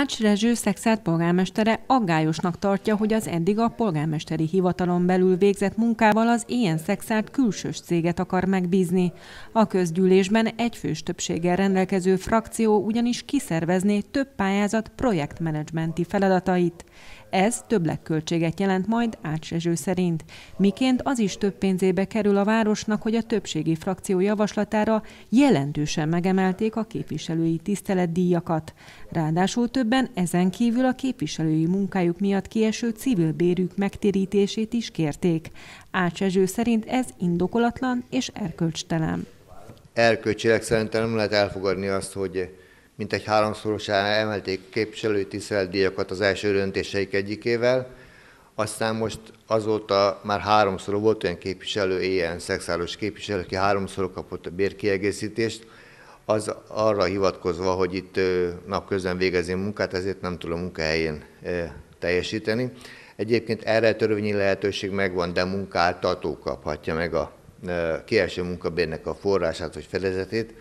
Ács Rezső szexált polgármestere aggályosnak tartja, hogy az eddig a polgármesteri hivatalon belül végzett munkával az ilyen szexált külsős céget akar megbízni. A közgyűlésben egyfős többséggel rendelkező frakció ugyanis kiszervezné több pályázat projektmenedzsmenti feladatait. Ez többlekköltséget jelent majd Ács Rezső szerint. Miként az is több pénzébe kerül a városnak, hogy a többségi frakció javaslatára jelentősen megemelték a képviselői tiszteletdíjakat. Ráadásul több legtöbben ezen kívül a képviselői munkájuk miatt kieső civil bérük megtérítését is kérték. Ács Ezső szerint ez indokolatlan és erkölcstelen. Erkölcsileg szerintem nem lehet elfogadni azt, hogy mintegy háromszorosára emelték képviselői tiszteletdíjakat az első döntéseik egyikével, aztán most azóta már háromszor volt olyan képviselő, ilyen szexuális képviselő, aki háromszor kapott a bérkiegészítést, az arra hivatkozva, hogy itt napközben végezni munkát, ezért nem tudom a munkahelyén teljesíteni. Egyébként erre a törvényi lehetőség megvan, de munkáltató kaphatja meg a kieső munkabérnek a forrását vagy fedezetét.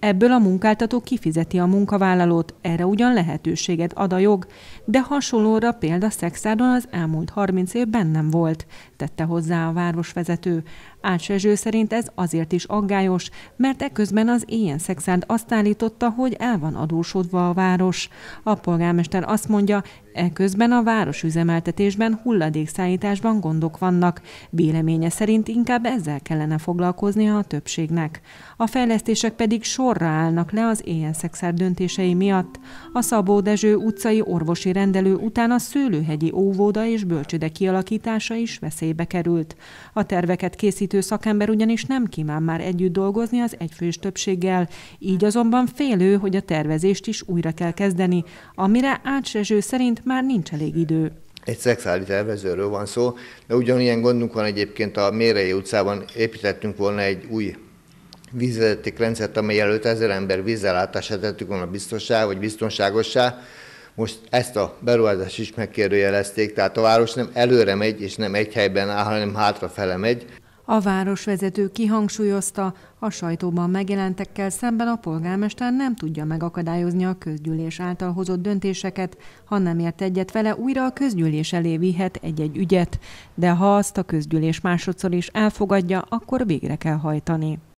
Ebből a munkáltató kifizeti a munkavállalót, erre ugyan lehetőséget ad a jog, de hasonlóra példa Szexárdon az elmúlt 30 évben nem volt, tette hozzá a városvezető. Ács szerint ez azért is aggályos, mert eközben az ilyen szexárd azt állította, hogy el van adósodva a város. A polgármester azt mondja, Eközben a városüzemeltetésben hulladékszállításban gondok vannak. Véleménye szerint inkább ezzel kellene foglalkoznia a többségnek. A fejlesztések pedig sorra állnak le az éjjenszexár döntései miatt. A Szabó Dezső utcai orvosi rendelő után a szőlőhegyi óvoda és bölcsöde kialakítása is veszélybe került. A terveket készítő vezető szakember ugyanis nem kíván már együtt dolgozni az egyfős többséggel, így azonban félő, hogy a tervezést is újra kell kezdeni, amire átsrezső szerint már nincs elég idő egy szexuális tervezőről van szó, de ugyanilyen gondunk van egyébként a Mérei utcában építettünk volna egy új vízvezeték rendszert, amely előtt ezer ember vízellátását tettük volna biztosá vagy biztonságosá. Most ezt a beruházást is megkérdőjelezték, tehát a város nem előre megy, és nem egy helyben áll, hanem hátrafele megy. A városvezető kihangsúlyozta, a sajtóban megjelentekkel szemben a polgármester nem tudja megakadályozni a közgyűlés által hozott döntéseket, ha nem ért egyet vele, újra a közgyűlés elé vihet egy-egy ügyet, de ha azt a közgyűlés másodszor is elfogadja, akkor végre kell hajtani.